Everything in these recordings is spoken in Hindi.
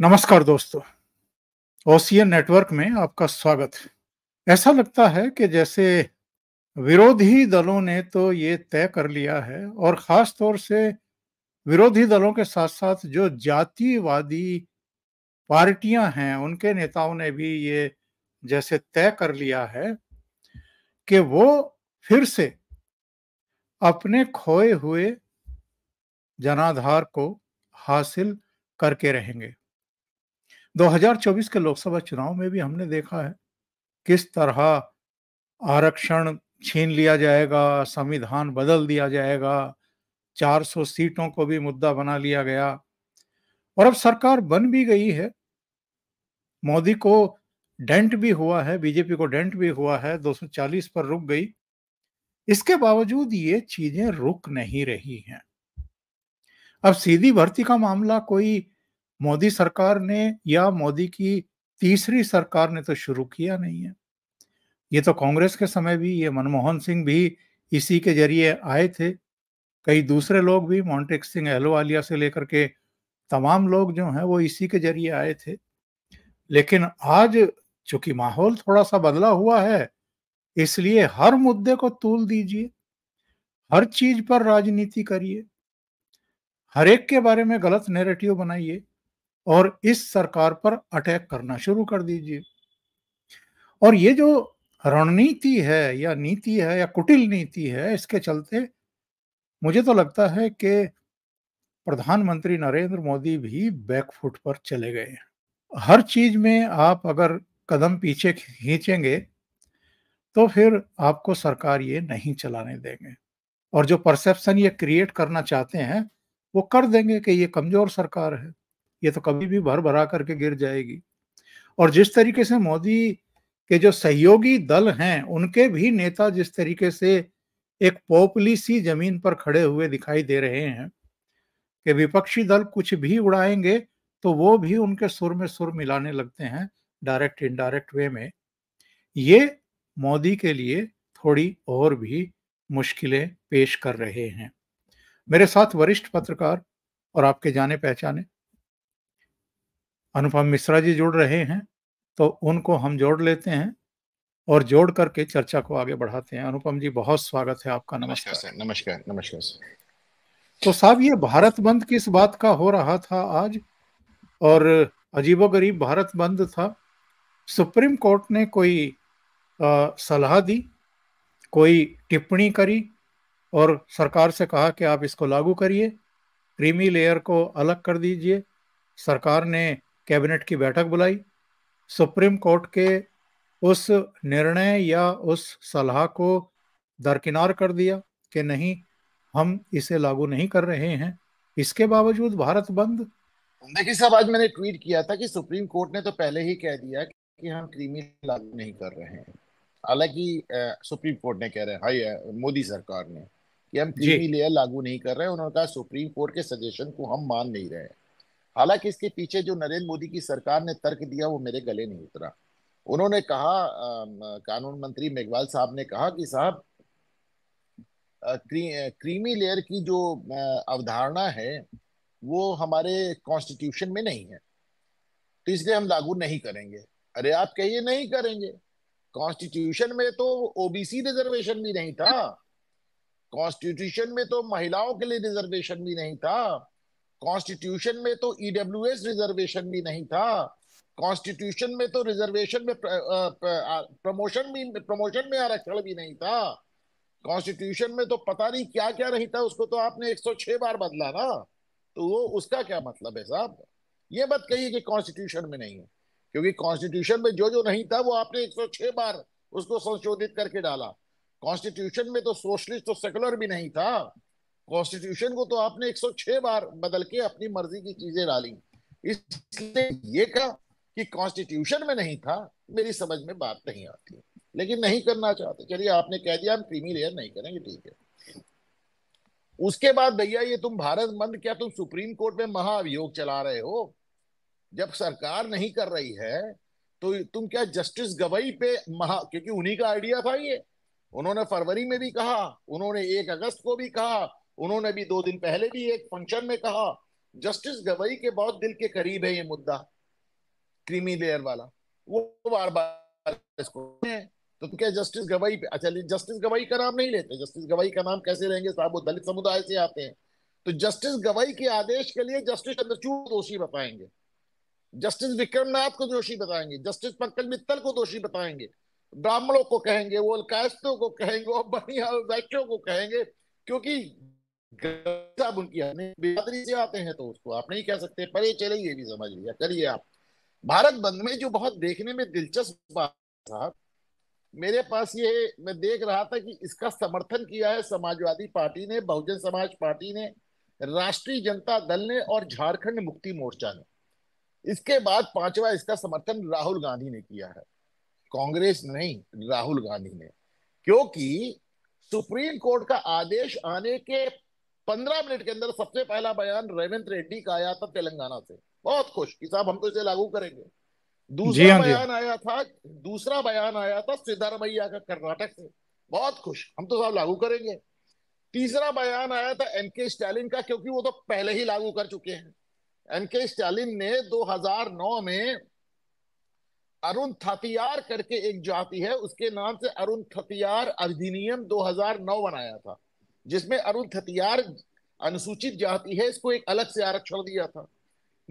नमस्कार दोस्तों ओसीएन नेटवर्क में आपका स्वागत है ऐसा लगता है कि जैसे विरोधी दलों ने तो ये तय कर लिया है और ख़ास तौर से विरोधी दलों के साथ साथ जो जातिवादी पार्टियां हैं उनके नेताओं ने भी ये जैसे तय कर लिया है कि वो फिर से अपने खोए हुए जनाधार को हासिल करके रहेंगे 2024 के लोकसभा चुनाव में भी हमने देखा है किस तरह आरक्षण छीन लिया जाएगा संविधान बदल दिया जाएगा 400 सीटों को भी मुद्दा बना लिया गया और अब सरकार बन भी गई है मोदी को डेंट भी हुआ है बीजेपी को डेंट भी हुआ है 240 पर रुक गई इसके बावजूद ये चीजें रुक नहीं रही हैं अब सीधी भर्ती का मामला कोई मोदी सरकार ने या मोदी की तीसरी सरकार ने तो शुरू किया नहीं है ये तो कांग्रेस के समय भी ये मनमोहन सिंह भी इसी के जरिए आए थे कई दूसरे लोग भी मॉन्टेक सिंह अहलवालिया से लेकर के तमाम लोग जो हैं वो इसी के जरिए आए थे लेकिन आज चूंकि माहौल थोड़ा सा बदला हुआ है इसलिए हर मुद्दे को तूल दीजिए हर चीज पर राजनीति करिए हर एक के बारे में गलत नेरेटिव बनाइए और इस सरकार पर अटैक करना शुरू कर दीजिए और ये जो रणनीति है या नीति है या कुटिल नीति है इसके चलते मुझे तो लगता है कि प्रधानमंत्री नरेंद्र मोदी भी बैकफुट पर चले गए हैं हर चीज में आप अगर कदम पीछे खींचेंगे तो फिर आपको सरकार ये नहीं चलाने देंगे और जो परसेप्शन ये क्रिएट करना चाहते हैं वो कर देंगे कि ये कमजोर सरकार है ये तो कभी भी भर भरा करके गिर जाएगी और जिस तरीके से मोदी के जो सहयोगी दल हैं उनके भी नेता जिस तरीके से एक पोपली सी जमीन पर खड़े हुए दिखाई दे रहे हैं कि विपक्षी दल कुछ भी उड़ाएंगे तो वो भी उनके सुर में सुर मिलाने लगते हैं डायरेक्ट इनडायरेक्ट वे में ये मोदी के लिए थोड़ी और भी मुश्किलें पेश कर रहे हैं मेरे साथ वरिष्ठ पत्रकार और आपके जाने पहचाने अनुपम मिश्रा जी जुड़ रहे हैं तो उनको हम जोड़ लेते हैं और जोड़ करके चर्चा को आगे बढ़ाते हैं अनुपम जी बहुत स्वागत है आपका नमस्कार नमस्कार नमस्कार तो साहब ये भारत बंद किस बात का हो रहा था आज और अजीबोगरीब भारत बंद था सुप्रीम कोर्ट ने कोई सलाह दी कोई टिप्पणी करी और सरकार से कहा कि आप इसको लागू करिए क्रीमी लेयर को अलग कर दीजिए सरकार ने कैबिनेट की बैठक बुलाई सुप्रीम कोर्ट के उस निर्णय या उस सलाह को दरकिनार कर दिया कि नहीं हम इसे लागू नहीं कर रहे हैं इसके बावजूद भारत बंद देखिए सब आज मैंने ट्वीट किया था कि सुप्रीम कोर्ट ने तो पहले ही कह दिया कि हम क्रीमी लागू नहीं कर रहे हैं हालांकि सुप्रीम कोर्ट ने कह रहे हैं हाई मोदी सरकार ने कि हम क्रीमी लेयर लागू नहीं कर रहे हैं उन्होंने कहा सुप्रीम कोर्ट के सजेशन को हम मान नहीं रहे हैं हालांकि इसके पीछे जो नरेंद्र मोदी की सरकार ने तर्क दिया वो मेरे गले नहीं उतरा उन्होंने कहा कानून मंत्री मेघवाल साहब ने कहा कि साहब क्री, क्रीमी लेयर की जो अवधारणा है वो हमारे कॉन्स्टिट्यूशन में नहीं है तो इसलिए हम लागू नहीं करेंगे अरे आप कहिए नहीं करेंगे कॉन्स्टिट्यूशन में तो ओबीसी रिजर्वेशन भी नहीं था कॉन्स्टिट्यूशन में तो महिलाओं के लिए रिजर्वेशन भी नहीं था कॉन्स्टिट्यूशन में तो ईडब्ल्यू e रिजर्वेशन भी नहीं था कॉन्स्टिट्यूशन में तो रिजर्वेशन में प्रमोशन भी प्रमोशन में आरक्षण भी नहीं था कॉन्स्टिट्यूशन में तो पता नहीं क्या क्या नहीं था उसको तो आपने 106 बार बदला ना तो वो उसका क्या मतलब है साहब ये मत कहिए कि कॉन्स्टिट्यूशन में नहीं है क्योंकि कॉन्स्टिट्यूशन में जो जो नहीं था वो आपने 106 बार उसको संशोधित करके डाला कॉन्स्टिट्यूशन में तो सोशलिस्ट और सेकुलर भी नहीं था कॉन्स्टिट्यूशन को तो आपने 106 बार बदल के अपनी मर्जी की चीजें डाली इसलिए ये कहा कि कॉन्स्टिट्यूशन में नहीं था मेरी समझ में बात नहीं आती लेकिन नहीं करना चाहते चलिए आपने कह दिया हम क्रीमी लेयर नहीं करेंगे ठीक है उसके बाद भैया ये तुम भारत मंद क्या तुम सुप्रीम कोर्ट में महाअभियोग चला रहे हो जब सरकार नहीं कर रही है तो तुम क्या जस्टिस गवई पे महा क्योंकि उन्हीं का आइडिया था ये उन्होंने फरवरी में भी कहा उन्होंने एक अगस्त को भी कहा उन्होंने भी दो दिन पहले भी एक फंक्शन में कहा जस्टिस गवई के बहुत दिल के करीब है ये मुद्दा क्रीमी लेयर वाला वो तो बार बार इसको तो क्या जस्टिस गवई पे अच्छा जस्टिस गवई का नाम नहीं लेते जस्टिस गवई का नाम कैसे लेंगे साहब वो दलित समुदाय से आते हैं तो जस्टिस गवई के आदेश के लिए जस्टिस चंद्रचूड़ दोषी बताएंगे जस्टिस विक्रमनाथ को दोषी बताएंगे जस्टिस पंकज मित्तल को दोषी बताएंगे ब्राह्मणों को कहेंगे वो अलकायस्तों को कहेंगे वो बनिया वैश्यों को कहेंगे क्योंकि साहब उनकी अपनी से आते हैं तो उसको आप नहीं कह सकते परे चले ये भी समझ लिया करिए आप भारत बंद में जो बहुत देखने में दिलचस्प बात था मेरे पास ये मैं देख रहा था कि इसका समर्थन किया है समाजवादी पार्टी ने बहुजन समाज पार्टी ने राष्ट्रीय जनता दल ने और झारखंड मुक्ति मोर्चा ने इसके बाद पांचवा इसका समर्थन राहुल गांधी ने किया है कांग्रेस नहीं राहुल गांधी ने क्योंकि सुप्रीम कोर्ट का आदेश आने के पंद्रह मिनट के अंदर सबसे पहला बयान रेवंत रेड्डी का आया था तेलंगाना से बहुत खुश कि साहब हम तो इसे लागू करेंगे हाँ दूसरा बयान आया था दूसरा बयान आया था सिद्धारमैया का कर्नाटक से बहुत खुश हम तो साहब लागू करेंगे तीसरा बयान आया था एनके स्टालिन का क्योंकि वो तो पहले ही लागू कर चुके हैं एनके स्टालिन ने 2009 में अरुण थतियार करके एक जाति है उसके नाम से अरुण थतियार अधिनियम 2009 बनाया था जिसमें अरुण थतियार अनुसूचित जाति है इसको एक अलग से आरक्षण दिया था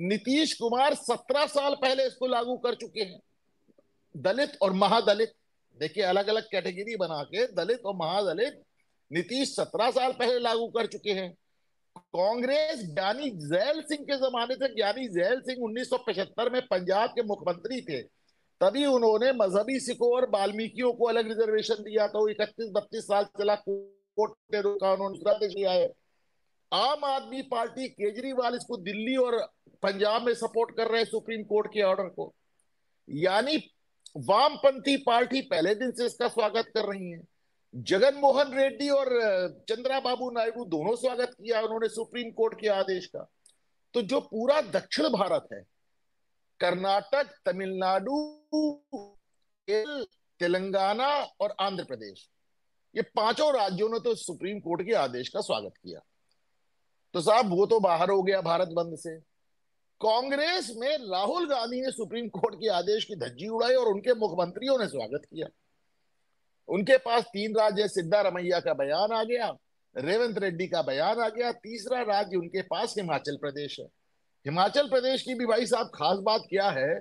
नीतीश कुमार सत्रह साल पहले इसको लागू कर चुके हैं दलित और महादलित देखिए अलग अलग कैटेगरी बना के दलित और महादलित नीतीश सत्रह साल पहले लागू कर चुके हैं कांग्रेस ज्ञानी जैल सिंह के जमाने से ज्ञानी जैल सिंह उन्नीस में पंजाब के मुख्यमंत्री थे तभी उन्होंने मजहबी सिखों और वाल्मीकियों को अलग रिजर्वेशन दिया था वो इकतीस बत्तीस साल चला कोटे दो तो कानून सुधारते चले आए आम आदमी पार्टी केजरीवाल इसको दिल्ली और पंजाब में सपोर्ट कर रहे हैं सुप्रीम कोर्ट के ऑर्डर को यानी वामपंथी पार्टी पहले दिन से इसका स्वागत कर रही है जगन मोहन रेड्डी और चंद्रा बाबू नायडू दोनों स्वागत किया उन्होंने सुप्रीम कोर्ट के आदेश का तो जो पूरा दक्षिण भारत है कर्नाटक तमिलनाडु तेलंगाना और आंध्र प्रदेश ये पांचों राज्यों ने तो सुप्रीम कोर्ट के आदेश का स्वागत किया तो साहब वो तो बाहर हो गया भारत बंद से कांग्रेस में राहुल गांधी ने सुप्रीम कोर्ट के आदेश की धज्जी उड़ाई और उनके मुख्यमंत्रियों ने स्वागत किया उनके पास तीन राज्य सिद्धारमैया का बयान आ गया रेवंत रेड्डी का बयान आ गया तीसरा राज्य उनके पास हिमाचल प्रदेश है हिमाचल प्रदेश की भी भाई साहब खास बात क्या है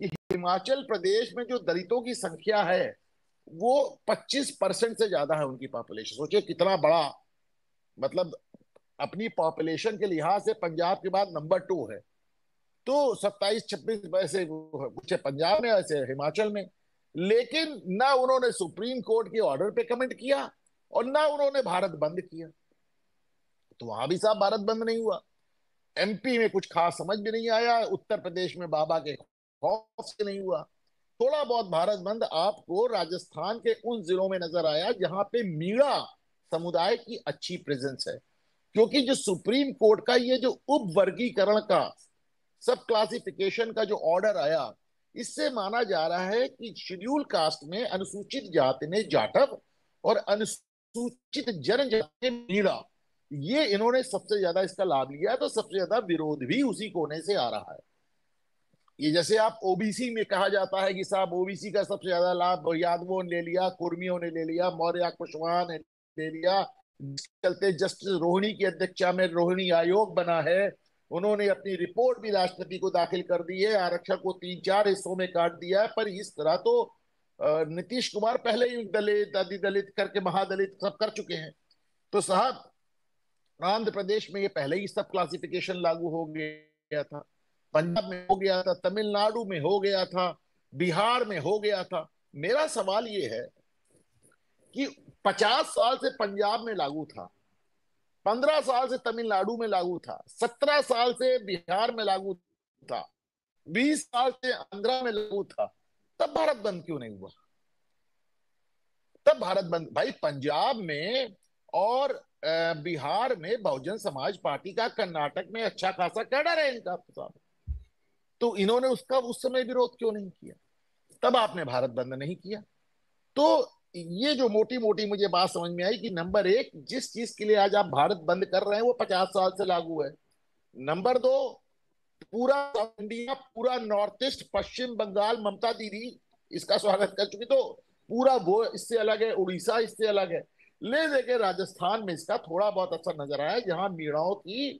कि हिमाचल प्रदेश में जो दलितों की संख्या है वो 25 परसेंट से ज्यादा है उनकी पॉपुलेशन सोचिए कितना बड़ा मतलब अपनी पॉपुलेशन के लिहाज से पंजाब के बाद नंबर टू है तो 27 छब्बीस वैसे कुछ पंजाब में वैसे हिमाचल में लेकिन ना उन्होंने सुप्रीम कोर्ट के ऑर्डर पे कमेंट किया और ना उन्होंने भारत बंद किया तो वहां भी साहब भारत बंद नहीं हुआ एमपी में कुछ खास समझ भी नहीं आया उत्तर प्रदेश में बाबा के खौफ से नहीं हुआ थोड़ा बहुत भारत बंद आपको राजस्थान के उन जिलों में नजर आया जहां पे मीणा समुदाय की अच्छी प्रेजेंस है क्योंकि जो सुप्रीम कोर्ट का ये जो उप वर्गीकरण का सब क्लासिफिकेशन का जो ऑर्डर आया इससे माना जा रहा है कि शेड्यूल कास्ट में अनुसूचित जाति ने जाटव और अनुसूचित जनजाति में मीणा ये इन्होंने सबसे ज्यादा इसका लाभ लिया तो सबसे ज्यादा विरोध भी उसी कोने से आ रहा है ये जैसे आप ओबीसी में कहा जाता है कि साहब ओबीसी का सबसे ज्यादा लाभ यादवों ने ले लिया कुर्मियों ने ले लिया मौर्य कुशवाहा ने ले लिया चलते जस्टिस रोहिणी की अध्यक्षता में रोहिणी आयोग बना है उन्होंने अपनी रिपोर्ट भी राष्ट्रपति को दाखिल कर दी है आरक्षण को तीन चार हिस्सों में काट दिया है पर इस तरह तो नीतीश कुमार पहले ही दलित आदि दलित करके महादलित सब कर चुके हैं तो साहब आंध्र प्रदेश में ये पहले ही सब क्लासिफिकेशन लागू हो गया था पंजाब में हो गया था तमिलनाडु में हो गया था बिहार में हो गया था मेरा सवाल ये है कि 50 साल से पंजाब में लागू था 15 साल से तमिलनाडु में लागू था 17 साल से बिहार में लागू था 20 साल से आंध्रा में लागू था तब भारत बंद क्यों नहीं हुआ तब भारत बंद भाई पंजाब में और बिहार में बहुजन समाज पार्टी का कर्नाटक में अच्छा खासा कैडर है इनका साहब तो इन्होंने उसका उस समय विरोध क्यों नहीं किया तब आपने भारत बंद नहीं किया तो ये जो मोटी मोटी मुझे बात समझ में आई कि नंबर एक जिस चीज के लिए आज आप भारत बंद कर रहे हैं वो पचास साल से लागू है नंबर दो पूरा इंडिया पूरा नॉर्थ ईस्ट पश्चिम बंगाल ममता दीदी इसका स्वागत कर चुकी तो पूरा वो इससे अलग है उड़ीसा इससे अलग है ले देखे राजस्थान में इसका थोड़ा बहुत असर नजर आया जहां मीणाओं की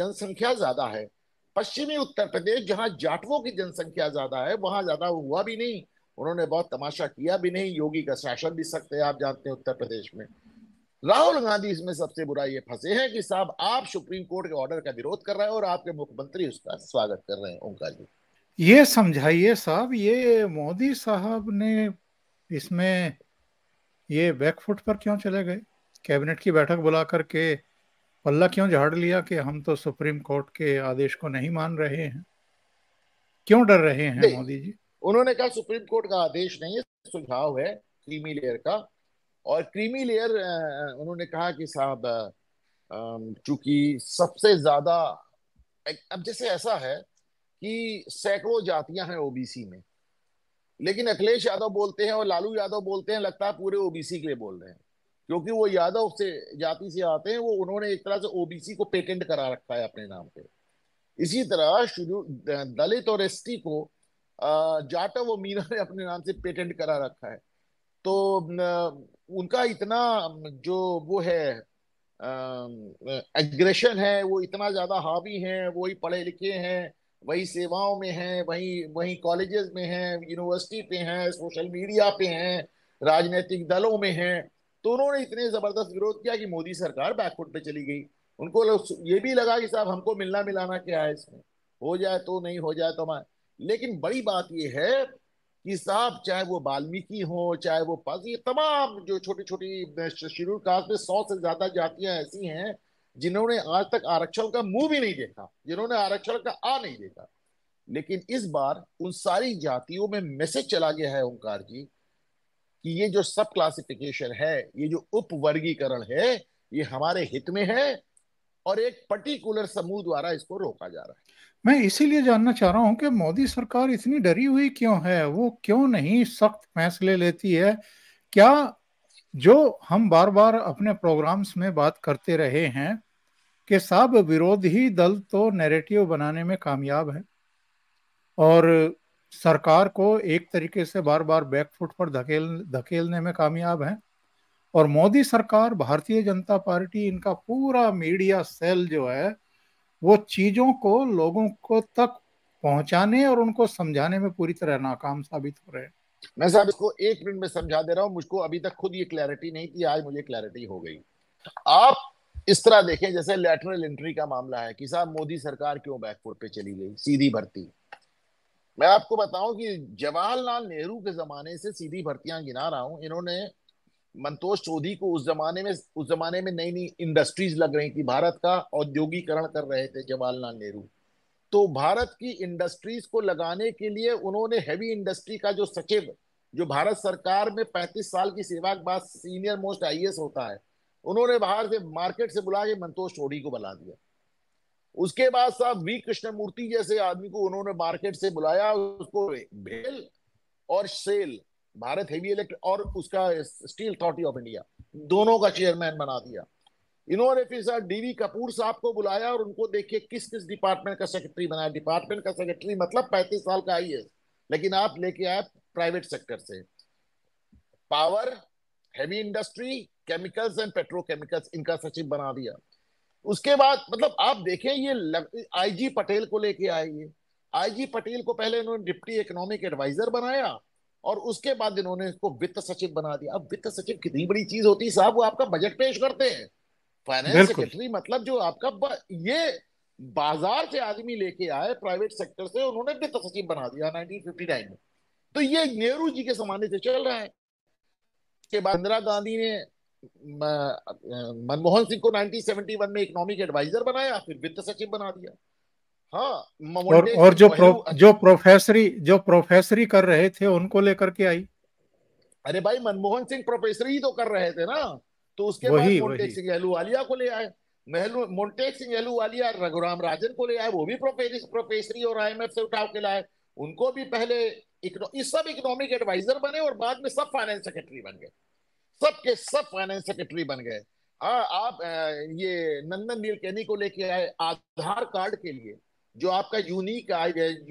जनसंख्या ज्यादा है पश्चिमी उत्तर प्रदेश जहां जाटवों की जनसंख्या ज्यादा है वहां ज्यादा हुआ भी नहीं उन्होंने बहुत तमाशा किया भी नहीं योगी का शासन भी सकते आप जानते हैं उत्तर प्रदेश में राहुल गांधी इसमें सबसे बुरा ये फंसे हैं कि साहब आप सुप्रीम कोर्ट के ऑर्डर का विरोध कर रहे हैं और आपके मुख्यमंत्री उसका स्वागत कर रहे हैं ओंकार जी ये समझाइए साहब ये मोदी साहब ने इसमें ये बैकफुट पर क्यों चले गए कैबिनेट की बैठक बुला करके पल्ला क्यों झाड़ लिया कि हम तो सुप्रीम कोर्ट के आदेश को नहीं मान रहे हैं क्यों डर रहे हैं मोदी जी उन्होंने कहा सुप्रीम कोर्ट का आदेश नहीं है सुझाव है क्रीमी लेयर का और क्रीमी लेयर उन्होंने कहा कि साहब चूंकि सबसे ज्यादा अब जैसे ऐसा है कि सैकड़ों जातियां हैं ओबीसी में लेकिन अखिलेश यादव बोलते हैं और लालू यादव बोलते हैं लगता है पूरे ओबीसी के लिए बोल रहे हैं क्योंकि वो यादव से जाति से आते हैं वो उन्होंने एक तरह से ओबीसी को पेटेंट करा रखा है अपने नाम पे इसी तरह शुरू दलित और एस को जाटव और मीना ने अपने नाम से पेटेंट करा रखा है तो उनका इतना जो वो है एग्रेशन है वो इतना ज्यादा हावी है वही पढ़े लिखे हैं वही सेवाओं में हैं वही वही कॉलेजेस में हैं यूनिवर्सिटी पे हैं सोशल मीडिया पे हैं राजनीतिक दलों में हैं तो उन्होंने इतने जबरदस्त विरोध किया कि मोदी सरकार बैकफुट पे चली गई उनको ये भी लगा कि साहब हमको मिलना मिलाना क्या है इसमें हो जाए तो नहीं हो जाए तो हमारे लेकिन बड़ी बात यह है कि साहब चाहे वो वाल्मीकि हो चाहे वो पज ये तमाम जो छोटी छोटी शेड्यूल कास्ट में सौ से ज्यादा जातियां ऐसी हैं जिन्होंने आज तक आरक्षण का मुंह भी नहीं देखा जिन्होंने आरक्षण का आ नहीं देखा लेकिन इस बार उन सारी जातियों में मैसेज चला गया है ओंकार जी कि ये जो सब क्लासिफिकेशन है ये जो उपवर्गीकरण है ये हमारे हित में है और एक पर्टिकुलर समूह द्वारा इसको रोका जा रहा है मैं इसीलिए जानना चाह रहा हूं कि मोदी सरकार इतनी डरी हुई क्यों है वो क्यों नहीं सख्त फैसले लेती है क्या जो हम बार बार अपने प्रोग्राम्स में बात करते रहे हैं कि सब विरोधी दल तो नैरेटिव बनाने में कामयाब है और सरकार को एक तरीके से बार बार बैकफुट पर धकेल धकेलने में कामयाब हैं और मोदी सरकार भारतीय जनता पार्टी इनका पूरा मीडिया सेल जो है वो चीज़ों को लोगों को तक पहुंचाने और उनको समझाने में पूरी तरह नाकाम साबित हो रहे हैं मैं साहब इसको एक मिनट में समझा दे रहा हूँ मुझको अभी तक खुद ये क्लैरिटी नहीं थी आज मुझे क्लैरिटी हो गई आप इस तरह देखें जैसे लेटरल एंट्री का मामला है कि साहब मोदी सरकार क्यों बैकफुट पे चली गई सीधी भर्ती मैं आपको बताऊं कि जवाहरलाल नेहरू के जमाने से सीधी भर्तियां गिना रहा हूं इन्होंने मंतोष चौधरी को उस जमाने में उस जमाने में नई नई इंडस्ट्रीज लग रही थी भारत का औद्योगिकरण कर रहे थे जवाहरलाल नेहरू तो भारत की इंडस्ट्रीज को लगाने के लिए उन्होंने हैवी इंडस्ट्री का जो सचिव जो भारत सरकार में 35 साल की सेवा के बाद सीनियर मोस्ट आई होता है उन्होंने बाहर से मार्केट से बुला के मंतोष चौधरी को बुला दिया उसके बाद साहब वी कृष्ण मूर्ति जैसे आदमी को उन्होंने मार्केट से बुलाया उसको भेल और सेल भारत हेवी इलेक्ट्रिक और उसका स्टील अथॉरिटी ऑफ इंडिया दोनों का चेयरमैन बना दिया इन्होंने फिर साहब डीवी कपूर साहब को बुलाया और उनको देखिए किस किस डिपार्टमेंट का सेक्रेटरी बनाया डिपार्टमेंट का सेक्रेटरी मतलब पैंतीस साल का आई लेकिन आप लेके आए प्राइवेट सेक्टर से power heavy industry chemicals and petrochemicals इनका सचिव बना दिया उसके बाद मतलब आप देखें ये आईजी पटेल को लेके आए ये आईजी पटेल को पहले इन्होंने डिप्टी इकोनॉमिक एडवाइजर बनाया और उसके बाद इन्होंने इसको वित्त सचिव बना दिया अब वित्त सचिव कितनी बड़ी चीज होती है साहब वो आपका बजट पेश करते हैं फाइनेंस सेक्रेटरी मतलब जो आपका ब, ये बाजार से आदमी लेके आए प्राइवेट सेक्टर से उन्होंने वित्त सचिव बना दिया 1959 में तो ये नेहरू जी के जमाने से चल रहा है के बाद इंदिरा गांधी ने मनमोहन सिंह को 1971 में इकोनॉमिक एडवाइजर बनाया फिर वित्त सचिव बना दिया हाँ और, और जो प्रो, जो प्रोफेसरी जो प्रोफेसरी कर रहे थे उनको लेकर के आई अरे भाई मनमोहन सिंह प्रोफेसरी ही तो कर रहे थे ना तो उसके वही, बाद मोन्टेक सिंह अहलूवालिया को ले आए महलू मोन्टेक सिंह अहलूवालिया रघुराम राजन को ले आए वो भी प्रोफेसरी और आईएमएफ से उठाव के लाए उनको भी पहले इस सब इकोनॉमिक एडवाइजर बने और बाद में सब फाइनेंस सेक्रेटरी बन गए सब के सब फाइनेंस सेक्रेटरी बन गए आप ये नंदन नीलकनी को लेके आए आधार कार्ड के लिए जो आपका unique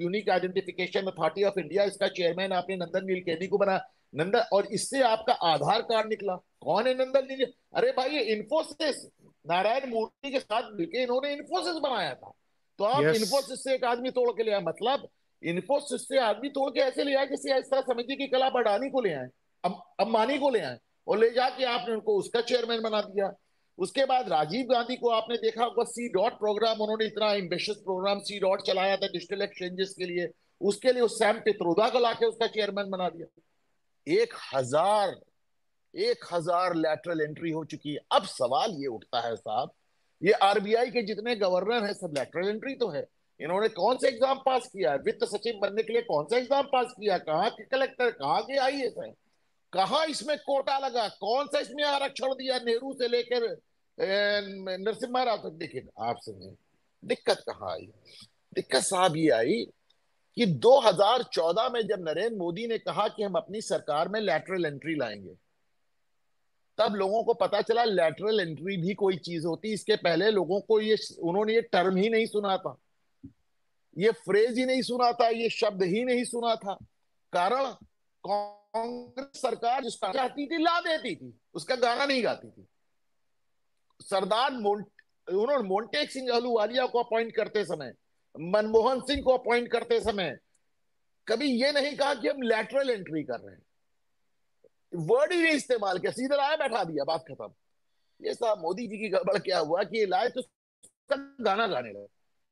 unique identification authority of India इसका चेयरमैन आपने नंदन नीलकनी को बना नंदन और इससे आपका आधार कार्ड निकला कौन है नंदन नील अरे भाई ये इन्फोसिस नारायण मूर्ति के साथ मिलकर इन्होंने इन्फोसिस बनाया था तो आप yes. इन्फोसिस से एक आदमी तोड़ के ले आए मतलब इन्फोसिस से आदमी तोड़ के ऐसे ले आए जैसे इस तरह समझिए कि कल अडानी को ले आए अम, अम्बानी को ले आए और ले जाके आपने उनको उसका चेयरमैन बना दिया उसके बाद राजीव गांधी को आपने देखा होगा सी डॉट प्रोग्राम उन्होंने इतना एम्बिशियस प्रोग्राम सी डॉट चलाया था डिजिटल एक्सचेंजेस के लिए उसके लिए उस सैम पित्रोदा को लाके उसका चेयरमैन बना दिया एक हजार एक हजार लेटरल एंट्री हो चुकी है अब सवाल ये उठता है साहब ये आरबीआई के जितने गवर्नर है सब लेटरल एंट्री तो है इन्होंने कौन सा एग्जाम पास किया है वित्त सचिव बनने के लिए कौन सा एग्जाम पास किया कहा के कलेक्टर कहा के आई एस है कहा इसमें कोटा लगा कौन सा इसमें आरक्षण दिया नेहरू से लेकर नरसिम्हा राव तक लेकिन आपसे नहीं दिक्कत कहाँ आई दिक्कत साहब ये आई कि 2014 में जब नरेंद्र मोदी ने कहा कि हम अपनी सरकार में लैटरल एंट्री लाएंगे तब लोगों को पता चला लैटरल एंट्री भी कोई चीज होती इसके पहले लोगों को ये उन्होंने ये टर्म ही नहीं सुना था ये फ्रेज ही नहीं सुना था ये शब्द ही नहीं सुना था कारण कौन कांग्रेस सरकार जिसका चाहती थी ला देती थी उसका गाना नहीं गाती थी सरदार मोन्ट उन्होंने मोन्टेक सिंह अहलूवालिया को अपॉइंट करते समय मनमोहन सिंह को अपॉइंट करते समय कभी ये नहीं कहा कि हम लेटरल एंट्री कर रहे हैं वर्ड ही नहीं इस्तेमाल किया सीधे लाया बैठा दिया बात खत्म ये साहब मोदी जी की गड़बड़ क्या हुआ कि ये लाए तो गाना गाने लगे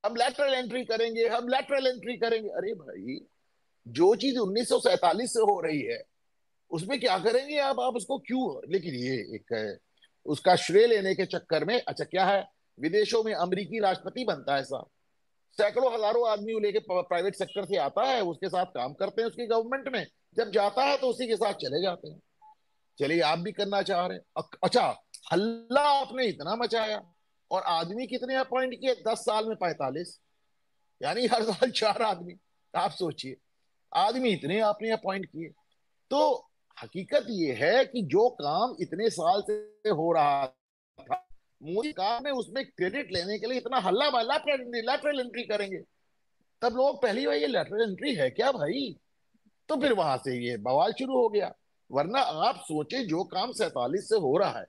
हम लेटरल एंट्री करेंगे हम लेटरल एंट्री करेंगे अरे भाई जो चीज उन्नीस से हो रही है उसमें क्या करेंगे आप आप उसको क्यों लेकिन ये एक उसका श्रेय लेने के चक्कर में अच्छा क्या है विदेशों में अमरीकी राष्ट्रपति बनता है साहब सैकड़ों हजारों आदमी लेके प्राइवेट सेक्टर से आता है उसके साथ काम करते हैं उसकी गवर्नमेंट में जब जाता है तो उसी के साथ चले जाते हैं चलिए आप भी करना चाह रहे हैं अच्छा हल्ला आपने इतना मचाया और आदमी कितने अपॉइंट किए दस साल में पैतालीस यानी हर साल चार आदमी आप सोचिए आदमी इतने आपने अपॉइंट किए तो हकीकत ये है कि जो काम इतने साल से हो रहा था मोदी का में उसमें क्रेडिट लेने के लिए इतना हल्ला बल्ला लेटरल एंट्री करेंगे तब लोग पहली बार ये लेटरल एंट्री है क्या भाई तो फिर वहां से ये बवाल शुरू हो गया वरना आप सोचे जो काम सैतालीस से हो रहा है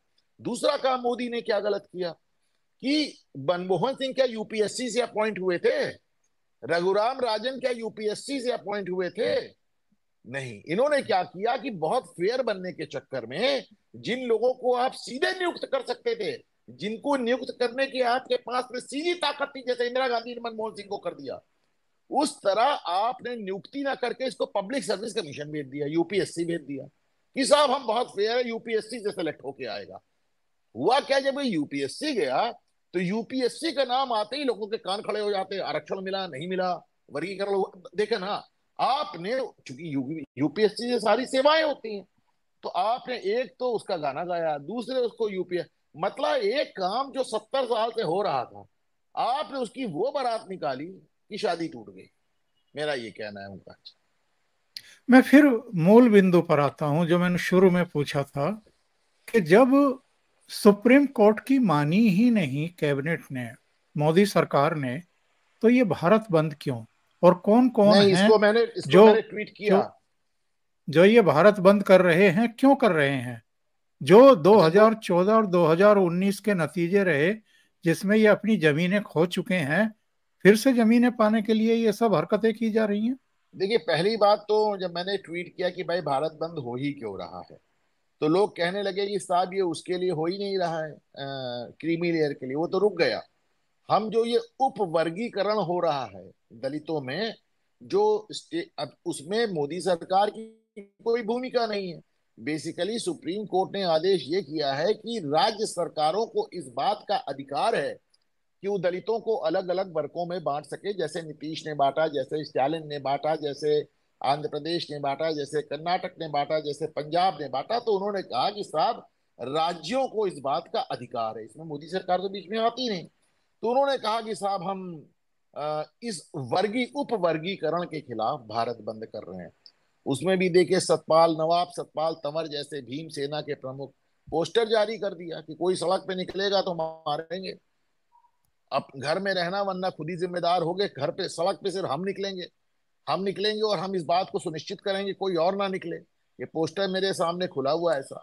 दूसरा काम मोदी ने क्या गलत किया कि मनमोहन सिंह क्या यूपीएससी से अपॉइंट हुए थे रघुराम राजन क्या यूपीएससी से अपॉइंट हुए थे नहीं इन्होंने क्या किया कि बहुत फेयर बनने के चक्कर में जिन लोगों को आप सीधे नियुक्त कर सकते थे जिनको नियुक्त करने की आपके पास में सीधी ताकत थी जैसे इंदिरा गांधी ने मनमोहन सिंह को कर दिया उस तरह आपने नियुक्ति ना करके इसको पब्लिक सर्विस कमीशन भेज दिया यूपीएससी भेज दिया कि साहब हम बहुत फेयर है यूपीएससी से सिलेक्ट होके आएगा हुआ क्या जब यूपीएससी गया तो यूपीएससी का नाम आते ही लोगों के कान खड़े हो जाते आरक्षण मिला नहीं मिला वर्गीकरण देखे ना आपने चूंकि यूपीएससी से सारी सेवाएं होती हैं तो आपने एक तो उसका गाना गाया दूसरे उसको यूपीएस मतलब एक काम जो सत्तर साल से हो रहा था आपने उसकी वो बारात निकाली कि शादी टूट गई मेरा ये कहना है उनका मैं फिर मूल बिंदु पर आता हूं जो मैंने शुरू में पूछा था कि जब सुप्रीम कोर्ट की मानी ही नहीं कैबिनेट ने मोदी सरकार ने तो ये भारत बंद क्यों और कौन कौन है इसको मैंने, इसको जो मैंने ट्वीट किया जो, जो ये भारत बंद कर रहे हैं क्यों कर रहे हैं जो 2014 और 2019 के नतीजे रहे जिसमें ये अपनी जमीनें खो चुके हैं फिर से जमीनें पाने के लिए ये सब हरकतें की जा रही हैं देखिए पहली बात तो जब मैंने ट्वीट किया कि भाई भारत बंद हो ही क्यों रहा है तो लोग कहने लगे कि साहब ये उसके लिए हो ही नहीं रहा है क्रीमी लेयर के लिए वो तो रुक गया हम जो ये उपवर्गीकरण हो रहा है दलितों में जो अब उसमें मोदी सरकार की कोई भूमिका नहीं है बेसिकली सुप्रीम कोर्ट ने आदेश ये किया है कि राज्य सरकारों को इस बात का अधिकार है कि वो दलितों को अलग अलग वर्गों में बांट सके जैसे नीतीश ने बांटा जैसे स्टालिन ने बांटा जैसे आंध्र प्रदेश ने बांटा जैसे कर्नाटक ने बांटा जैसे पंजाब ने बांटा तो उन्होंने कहा कि साहब राज्यों को इस बात का अधिकार है इसमें मोदी सरकार तो बीच में आती नहीं तो उन्होंने कहा कि साहब हम इस वर्गी उप वर्गीकरण के खिलाफ भारत बंद कर रहे हैं उसमें भी देखे सतपाल नवाब सतपाल तंवर जैसे भीम सेना के प्रमुख पोस्टर जारी कर दिया कि कोई सड़क पे निकलेगा तो मारेंगे अब घर में रहना वरना खुद ही जिम्मेदार हो गए घर पे सड़क पे सिर्फ हम निकलेंगे हम निकलेंगे और हम इस बात को सुनिश्चित करेंगे कोई और ना निकले ये पोस्टर मेरे सामने खुला हुआ है सर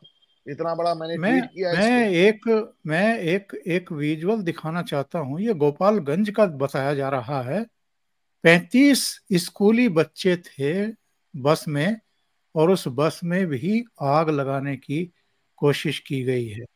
इतना बड़ा मैंने मैं, किया मैं एक मैं एक एक विजुअल दिखाना चाहता हूँ ये गोपालगंज का बताया जा रहा है पैंतीस स्कूली बच्चे थे बस में और उस बस में भी आग लगाने की कोशिश की गई है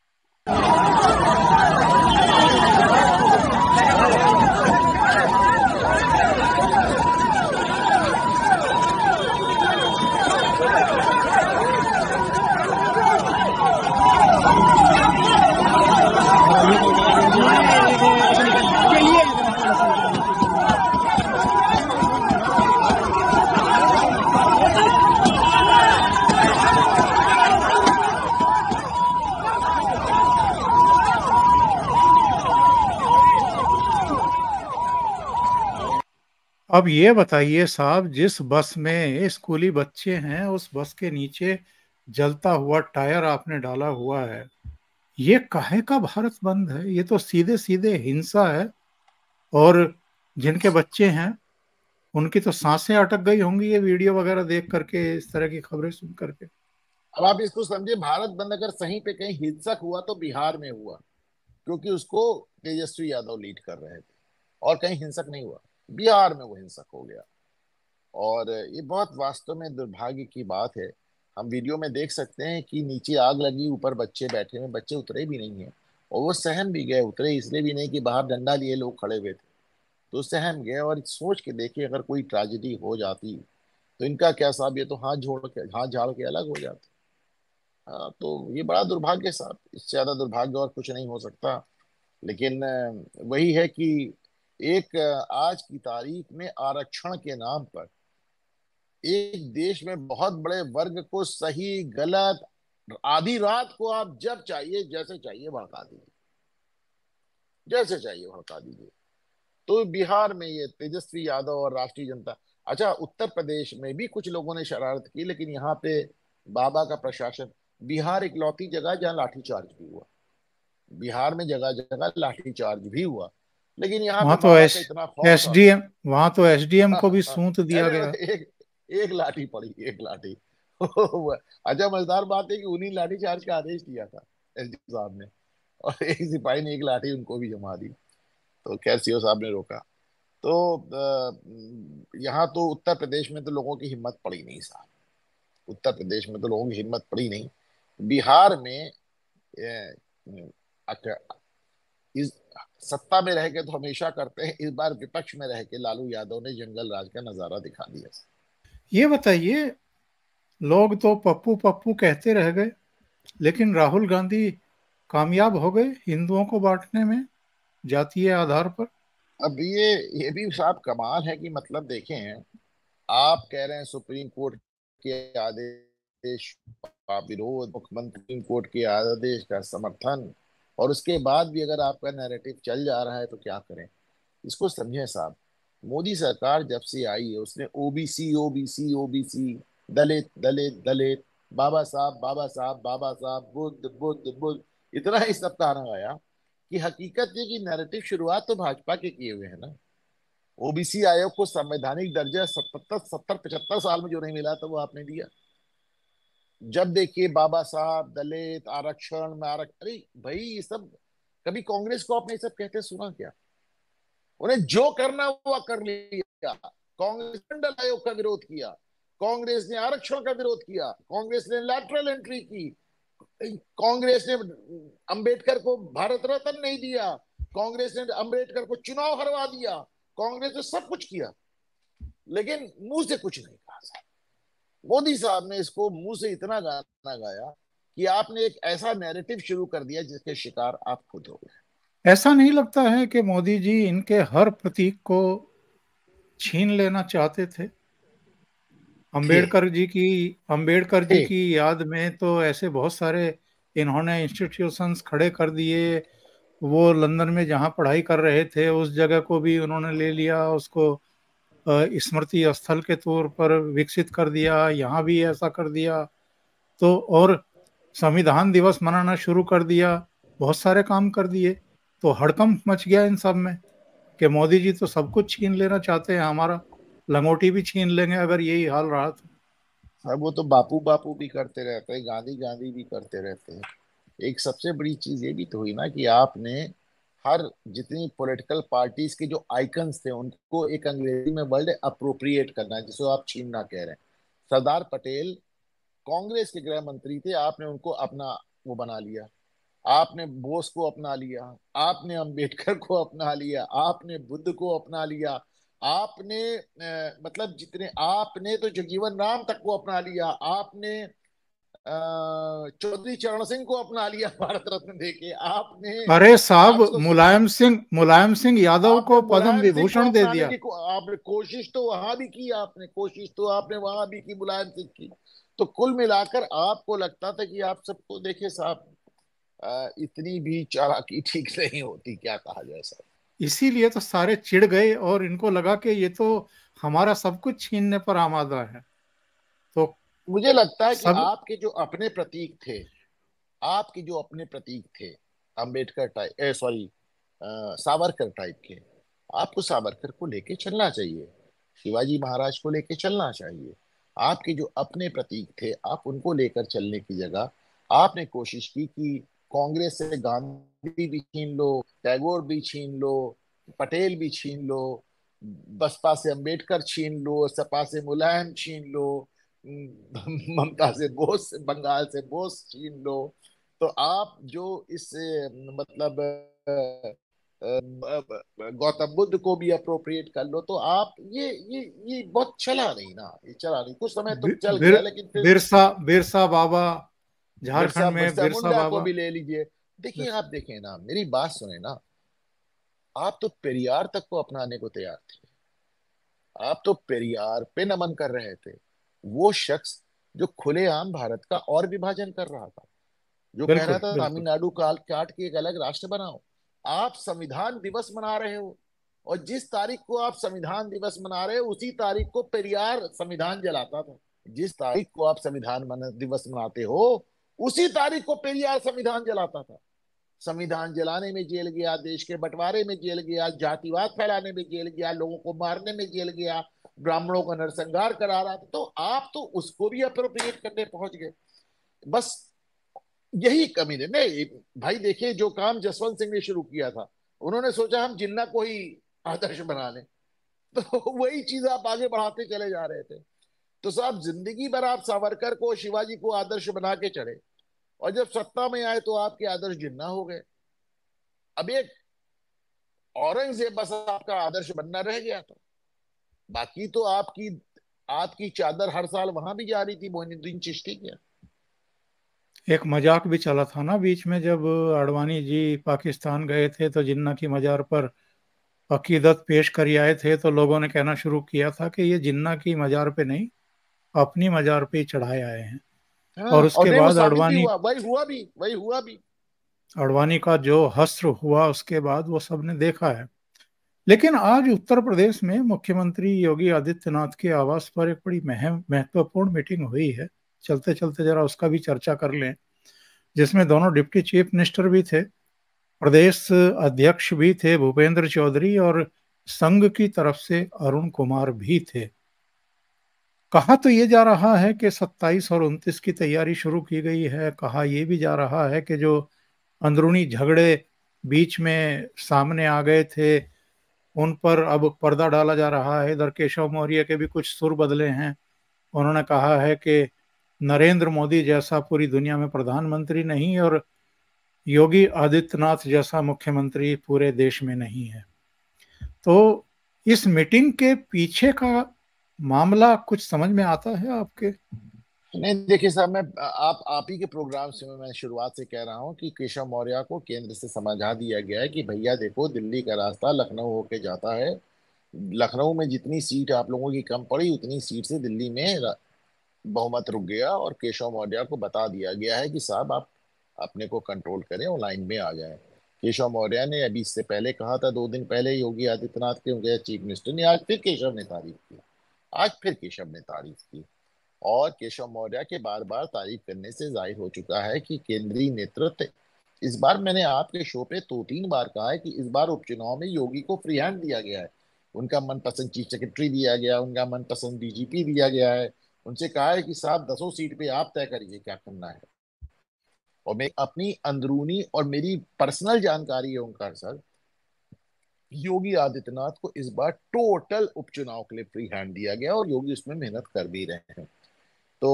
अब ये बताइए साहब जिस बस में स्कूली बच्चे हैं उस बस के नीचे जलता हुआ टायर आपने डाला हुआ है ये कहे का भारत बंद है ये तो सीधे सीधे हिंसा है और जिनके बच्चे हैं उनकी तो सांसें अटक गई होंगी ये वीडियो वगैरह देख करके इस तरह की खबरें सुन करके अब आप इसको समझिए भारत बंद अगर सही पे कहीं हिंसक हुआ तो बिहार में हुआ क्योंकि उसको तेजस्वी यादव लीड कर रहे थे और कहीं हिंसक नहीं हुआ बिहार में वो हिंसक हो गया और ये बहुत वास्तव में दुर्भाग्य की बात है हम वीडियो में देख सकते हैं कि नीचे आग लगी ऊपर बच्चे बैठे हुए बच्चे उतरे भी नहीं है और वो सहम भी गए उतरे इसलिए भी नहीं कि बाहर डंडा लिए लोग खड़े हुए थे तो सहम गए और सोच के देखे अगर कोई ट्रेजिडी हो जाती तो इनका क्या साहब ये तो हाथ झोड़ के हाथ झाड़ के अलग हो जाते आ, हाँ, तो ये बड़ा दुर्भाग्य साहब इससे ज़्यादा दुर्भाग्य और कुछ नहीं हो सकता लेकिन वही है कि एक आज की तारीख में आरक्षण के नाम पर एक देश में बहुत बड़े वर्ग को सही गलत आधी रात को आप जब चाहिए जैसे चाहिए भड़का दीजिए जैसे चाहिए भड़का दीजिए तो बिहार में ये तेजस्वी यादव और राष्ट्रीय जनता अच्छा उत्तर प्रदेश में भी कुछ लोगों ने शरारत की लेकिन यहाँ पे बाबा का प्रशासन बिहार इकलौती जगह जहां लाठीचार्ज भी हुआ बिहार में जगह जगह लाठीचार्ज भी हुआ लेकिन यहाँ वहां तो एस डी एम वहां तो एस डी एम को भी सूत दिया गया एक एक लाठी पड़ी एक लाठी अच्छा मजेदार बात है कि उन्हीं लाठी चार्ज का आदेश दिया था एस डी साहब ने और एक सिपाही ने एक लाठी उनको भी जमा दी तो खैर सी साहब ने रोका तो यहाँ तो उत्तर प्रदेश में तो लोगों की हिम्मत पड़ी नहीं साहब उत्तर प्रदेश में तो लोगों की हिम्मत पड़ी नहीं बिहार में इस सत्ता में रह के तो हमेशा करते हैं इस बार विपक्ष में रह के लालू यादव ने जंगल राज का नजारा दिखा दिया ये बताइए लोग तो पप्पू पप्पू कहते रह गए लेकिन राहुल गांधी कामयाब हो गए हिंदुओं को बांटने में जातीय आधार पर अब ये ये भी साहब कमाल है कि मतलब देखें आप कह रहे हैं सुप्रीम कोर्ट के आदेश का विरोध मुख्यमंत्री कोर्ट के आदेश का समर्थन और उसके बाद भी अगर आपका नैरेटिव चल जा रहा है तो क्या करें इसको समझें साहब मोदी सरकार जब से आई है उसने OBC OBC OBC Dalit Dalit Dalit Baba Saheb Baba Saheb Baba साहब बुद्ध बुद्ध बुद्ध इतना ही सब कारण आया कि हकीकत ये कि नैरेटिव शुरुआत तो भाजपा के किए हुए है ना ओबीसी आयोग को संवैधानिक दर्जा सतर सत्तर पचहत्तर साल में जो नहीं मिला था तो वो आपने दिया जब देखिए बाबा साहब दलित आरक्षण अरे भाई ये सब कभी कांग्रेस को आपने ये सब कहते सुना क्या उन्हें जो करना हुआ कर लिया कांग्रेस मंडल आयोग का विरोध किया कांग्रेस ने आरक्षण का विरोध किया कांग्रेस ने लैटरल एंट्री की कांग्रेस ने अंबेडकर को भारत रत्न नहीं दिया कांग्रेस ने अंबेडकर को चुनाव हरवा दिया कांग्रेस ने सब कुछ किया लेकिन मुंह से कुछ नहीं कहा मोदी साहब ने इसको मुंह से इतना गाना गाया कि आपने एक ऐसा नैरेटिव शुरू कर दिया जिसके शिकार आप खुद हो गए ऐसा नहीं लगता है कि मोदी जी इनके हर प्रतीक को छीन लेना चाहते थे अंबेडकर जी की अंबेडकर जी की याद में तो ऐसे बहुत सारे इन्होंने इंस्टीट्यूशंस खड़े कर दिए वो लंदन में जहाँ पढ़ाई कर रहे थे उस जगह को भी उन्होंने ले लिया उसको स्मृति स्थल के तौर पर विकसित कर दिया यहाँ भी ऐसा कर दिया तो और संविधान दिवस मनाना शुरू कर दिया बहुत सारे काम कर दिए तो हड़कंप मच गया इन सब में कि मोदी जी तो सब कुछ छीन लेना चाहते हैं हमारा लंगोटी भी छीन लेंगे अगर यही हाल रहा तो सर वो तो बापू बापू भी करते रहते हैं गांधी गांधी भी करते रहते हैं एक सबसे बड़ी चीज ये भी तो हुई ना कि आपने हर जितनी पॉलिटिकल पार्टीज के जो आइकन्स थे उनको एक अंग्रेजी में वर्ल्ड अप्रोप्रिएट करना है जिसको आप छीनना कह रहे हैं सरदार पटेल कांग्रेस के गृह मंत्री थे आपने उनको अपना वो बना लिया आपने बोस को अपना लिया आपने अंबेडकर को अपना लिया आपने बुद्ध को अपना लिया आपने मतलब जितने आपने तो जगजीवन राम तक को अपना लिया आपने चौधरी चरण सिंह को अपना लिया भारत रत्न दे के आपने अरे साहब तो मुलायम सिंह मुलायम सिंह यादव को पद्म विभूषण दे दिया आपने कोशिश तो वहां भी की आपने कोशिश तो आपने वहां भी की मुलायम सिंह की तो कुल मिलाकर आपको लगता था कि आप सबको देखे साहब इतनी भी चालाकी ठीक नहीं होती क्या कहा जाए साहब इसीलिए तो सारे चिढ़ गए और इनको लगा कि ये तो हमारा सब कुछ छीनने पर आमादा है मुझे लगता है कि सब... आपके जो अपने प्रतीक थे आपके जो अपने प्रतीक थे Ambedkar type sorry Savarkar type के आपको सावरकर को लेके चलना चाहिए शिवाजी महाराज को लेके चलना चाहिए आपके जो अपने प्रतीक थे आप उनको लेकर चलने की जगह आपने कोशिश की कि कांग्रेस से गांधी भी छीन लो टैगोर भी छीन लो पटेल भी छीन लो बसपा से अंबेडकर छीन लो सपा से मुलायम छीन लो ममता से बोस बंगाल से बोस छीन लो तो आप जो इस मतलब गौतम बुद्ध को भी अप्रोप्रिएट कर लो तो आप ये ये ये बहुत चला नहीं ना ये चला नहीं कुछ समय तो चल गया लेकिन बिरसा बिरसा बाबा झारखंड में बिरसा बाबा को भी ले लीजिए देखिए आप देखें ना मेरी बात सुने ना आप तो पेरियार तक को अपनाने को तैयार थे आप तो पेरियार पे नमन कर रहे थे वो शख्स जो खुलेआम भारत का और विभाजन कर रहा था जो कह रहा था तमिलनाडु काल काट के एक अलग राष्ट्र बनाओ आप संविधान दिवस मना रहे हो और जिस तारीख को आप संविधान दिवस मना रहे हो उसी तारीख को पेरियार संविधान जलाता था जिस तारीख को आप संविधान दिवस मनाते हो उसी तारीख को पेरियार संविधान जलाता था संविधान जलाने में जेल गया देश के बंटवारे में जेल गया जातिवाद फैलाने में जेल गया लोगों को मारने में जेल गया ब्राह्मणों का नरसंहार करा रहा था तो आप तो उसको भी अप्रोप्रिएट करने पहुंच गए बस यही कमी नहीं भाई देखिए जो काम जसवंत सिंह ने शुरू किया था उन्होंने सोचा हम जिन्ना को ही आदर्श बना लें तो वही चीज आप आगे बढ़ाते चले जा रहे थे तो साहब जिंदगी भर आप सावरकर को शिवाजी को आदर्श बना के चढ़े और जब सत्ता में आए तो आपके आदर्श जिन्ना हो गए अब एक औरंगजेब बस आपका आदर्श बनना रह गया था बाकी तो आपकी आपकी चादर हर साल वहां भी जा रही थी मोहिनुद्दीन चिश्ती के एक मजाक भी चला था ना बीच में जब आडवाणी जी पाकिस्तान गए थे तो जिन्ना की मजार पर अकीदत पेश करी आए थे तो लोगों ने कहना शुरू किया था कि ये जिन्ना की मजार पे नहीं अपनी मजार पे चढ़ाए आए हैं हाँ, और उसके और बाद अडवाणी वही हुआ भी वही हुआ भी अडवाणी का जो हस्त्र हुआ उसके बाद वो सबने देखा है लेकिन आज उत्तर प्रदेश में मुख्यमंत्री योगी आदित्यनाथ के आवास पर एक बड़ी महत्वपूर्ण मीटिंग हुई है चलते चलते जरा उसका भी चर्चा कर लें जिसमें दोनों डिप्टी चीफ मिनिस्टर भी थे प्रदेश अध्यक्ष भी थे भूपेंद्र चौधरी और संघ की तरफ से अरुण कुमार भी थे कहा तो ये जा रहा है कि 27 और 29 की तैयारी शुरू की गई है कहा यह भी जा रहा है कि जो अंदरूनी झगड़े बीच में सामने आ गए थे उन पर अब पर्दा डाला जा रहा है इधर केशव मौर्य के भी कुछ सुर बदले हैं उन्होंने कहा है कि नरेंद्र मोदी जैसा पूरी दुनिया में प्रधानमंत्री नहीं और योगी आदित्यनाथ जैसा मुख्यमंत्री पूरे देश में नहीं है तो इस मीटिंग के पीछे का मामला कुछ समझ में आता है आपके नहीं देखिए साहब मैं आप आप ही के प्रोग्राम से मैं शुरुआत से कह रहा हूँ कि केशव मौर्य को केंद्र से समझा दिया गया है कि भैया देखो दिल्ली का रास्ता लखनऊ होके जाता है लखनऊ में जितनी सीट आप लोगों की कम पड़ी उतनी सीट से दिल्ली में बहुमत रुक गया और केशव मौर्य को बता दिया गया है कि साहब आप अपने को कंट्रोल करें और लाइन में आ जाए केशव मौर्य ने अभी इससे पहले कहा था दो दिन पहले योगी आदित्यनाथ के उनके चीफ मिनिस्टर ने आज फिर केशव ने तारीफ की आज फिर केशव ने तारीफ की और केशव मौर्य के बार बार तारीफ करने से जाहिर हो चुका है कि केंद्रीय नेतृत्व इस बार मैंने आपके शो पे दो तीन बार कहा है कि इस बार उपचुनाव में योगी को फ्री हैंड दिया गया है उनका मनपसंद चीफ सेक्रेटरी दिया गया उनका मनपसंद डीजीपी दिया गया है उनसे कहा है कि साहब दसों सीट पे आप तय करिए क्या करना है और मैं अपनी अंदरूनी और मेरी पर्सनल जानकारी है ओंकार सर योगी आदित्यनाथ को इस बार टोटल उपचुनाव के लिए फ्री हैंड दिया गया और योगी उसमें मेहनत कर भी रहे हैं तो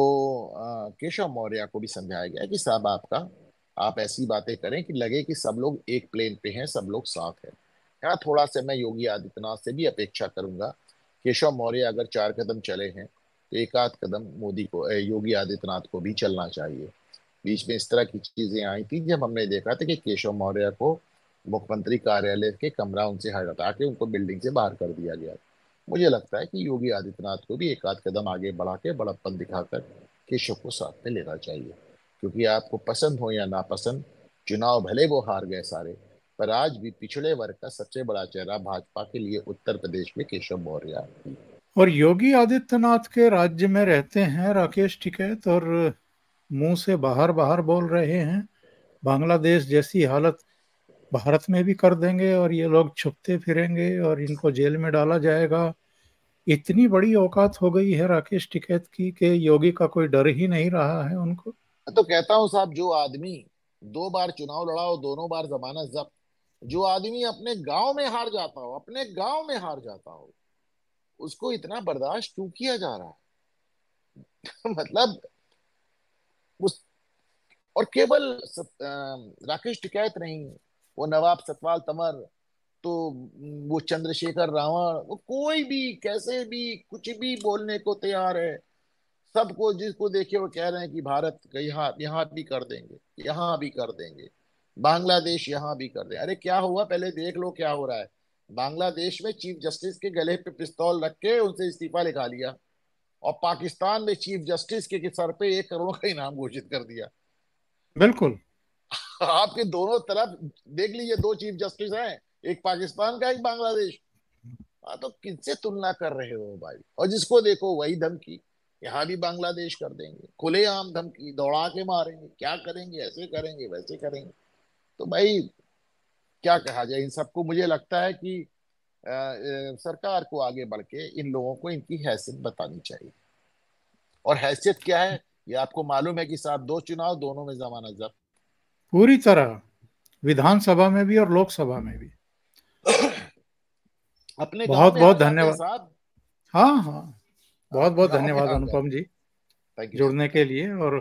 केशव मौर्य को भी समझाया गया कि साहब आपका आप ऐसी बातें करें कि लगे कि सब लोग एक प्लेन पे हैं सब लोग साथ हैं यहाँ थोड़ा सा मैं योगी आदित्यनाथ से भी अपेक्षा करूंगा केशव मौर्य अगर चार कदम चले हैं तो एक आध कदम मोदी को योगी आदित्यनाथ को भी चलना चाहिए बीच में इस तरह की चीजें आई थी जब हमने देखा था कि केशव मौर्य को मुख्यमंत्री कार्यालय के कमरा उनसे हटा के उनको बिल्डिंग से बाहर कर दिया गया था मुझे लगता है कि योगी आदित्यनाथ को भी एक आध कदम आगे बढ़ा के बड़प्पन दिखाकर केशव को साथ में लेना चाहिए क्योंकि आपको पसंद हो या नापसंद चुनाव भले वो हार गए सारे पर आज भी पिछड़े वर्ग का सबसे बड़ा चेहरा भाजपा के लिए उत्तर प्रदेश में केशव मौर्य और योगी आदित्यनाथ के राज्य में रहते हैं राकेश टिकैत तो और मुंह से बाहर बाहर बोल रहे हैं बांग्लादेश जैसी हालत भारत में भी कर देंगे और ये लोग छुपते फिरेंगे और इनको जेल में डाला जाएगा इतनी बड़ी औकात हो गई है राकेश टिकैत की के योगी का कोई डर ही नहीं रहा है उनको तो कहता हूँ साहब जो आदमी दो बार चुनाव लड़ा हो दोनों बार जमानत जब्त जो आदमी अपने गांव में हार जाता हो अपने गांव में हार जाता हो उसको इतना बर्दाश्त क्यों किया जा रहा है मतलब उस और केवल राकेश टिकैत नहीं वो नवाब सतवाल तमर तो वो चंद्रशेखर रावण वो कोई भी कैसे भी कुछ भी बोलने को तैयार है सबको जिसको देखे वो कह रहे हैं कि भारत यहाँ यहाँ भी कर देंगे यहाँ भी कर देंगे बांग्लादेश यहाँ भी कर देंगे अरे क्या हुआ पहले देख लो क्या हो रहा है बांग्लादेश में चीफ जस्टिस के गले पे पिस्तौल रख के उनसे इस्तीफा लिखा लिया और पाकिस्तान में चीफ जस्टिस के सर पे एक करोड़ का इनाम घोषित कर दिया बिल्कुल आपके दोनों तरफ देख लीजिए दो चीफ जस्टिस हैं एक पाकिस्तान का एक बांग्लादेश हाँ, तो किनसे तुलना कर रहे हो भाई और जिसको देखो वही धमकी यहाँ भी बांग्लादेश कर देंगे खुलेआम धमकी दौड़ा के मारेंगे क्या करेंगे ऐसे करेंगे वैसे करेंगे तो भाई क्या कहा जाए इन सबको मुझे लगता है कि आ, सरकार को आगे बढ़ के इन लोगों को इनकी हैसियत बतानी चाहिए और हैसियत क्या है ये आपको मालूम है कि साहब दो चुनाव दोनों में जमाना जब पूरी तरह विधानसभा में भी और लोकसभा में भी अपने बहुत बहुत धन्यवाद हाँ हाँ बहुत बहुत धन्यवाद अनुपम जी जुड़ने के लिए और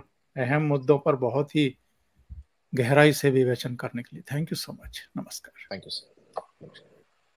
अहम मुद्दों पर बहुत ही गहराई से विवेचन करने के लिए थैंक यू सो मच नमस्कार थैंक यू सर